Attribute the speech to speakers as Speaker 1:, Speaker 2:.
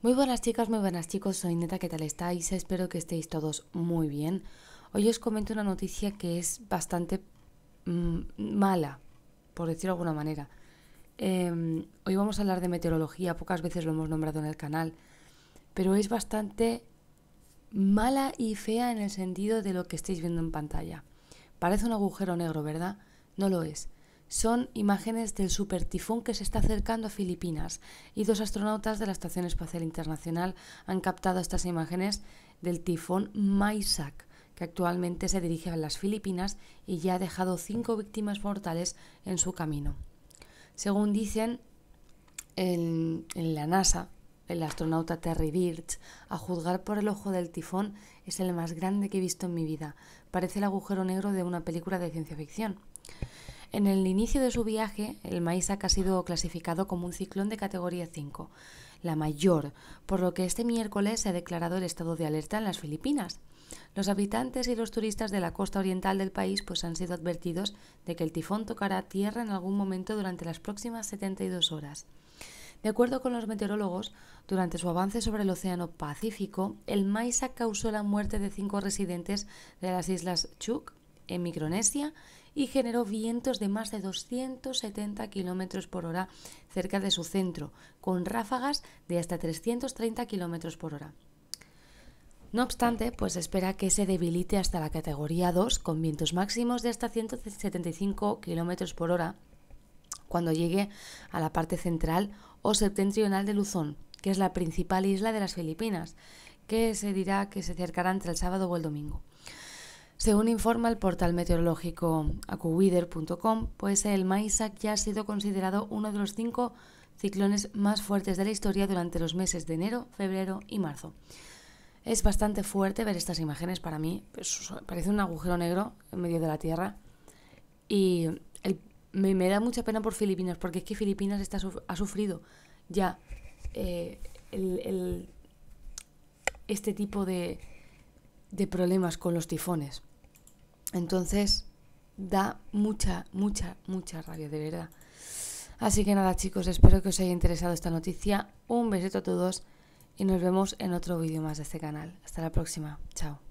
Speaker 1: Muy buenas chicas, muy buenas chicos, soy Neta, ¿qué tal estáis? Espero que estéis todos muy bien. Hoy os comento una noticia que es bastante mm, mala, por decirlo de alguna manera. Em, hoy vamos a hablar de meteorología, pocas veces lo hemos nombrado en el canal, pero es bastante mala y fea en el sentido de lo que estáis viendo en pantalla. Parece un agujero negro, ¿verdad? No lo es son imágenes del supertifón que se está acercando a Filipinas y dos astronautas de la Estación Espacial Internacional han captado estas imágenes del tifón Maisak, que actualmente se dirige a las Filipinas y ya ha dejado cinco víctimas mortales en su camino. Según dicen en, en la NASA, el astronauta Terry Birch, a juzgar por el ojo del tifón, es el más grande que he visto en mi vida. Parece el agujero negro de una película de ciencia ficción. En el inicio de su viaje, el Maisac ha sido clasificado como un ciclón de categoría 5, la mayor, por lo que este miércoles se ha declarado el estado de alerta en las Filipinas. Los habitantes y los turistas de la costa oriental del país pues, han sido advertidos de que el tifón tocará tierra en algún momento durante las próximas 72 horas. De acuerdo con los meteorólogos, durante su avance sobre el Océano Pacífico, el Maisac causó la muerte de cinco residentes de las islas Chuk, en Micronesia y generó vientos de más de 270 km por hora cerca de su centro, con ráfagas de hasta 330 km por hora. No obstante, pues espera que se debilite hasta la categoría 2 con vientos máximos de hasta 175 km por hora cuando llegue a la parte central o septentrional de Luzón, que es la principal isla de las Filipinas, que se dirá que se acercará entre el sábado o el domingo. Según informa el portal meteorológico acuweather.com, pues el Maisak ya ha sido considerado uno de los cinco ciclones más fuertes de la historia durante los meses de enero, febrero y marzo. Es bastante fuerte ver estas imágenes para mí, pues, parece un agujero negro en medio de la Tierra. Y me, da mucha pena por Filipinas, porque es que Filipinas ha sufrido ya eh, este tipo de problemas con los tifones. Entonces da mucha, mucha, mucha rabia, de verdad. Así que nada chicos, espero que os haya interesado esta noticia. Un besito a todos y nos vemos en otro vídeo más de este canal. Hasta la próxima. Chao.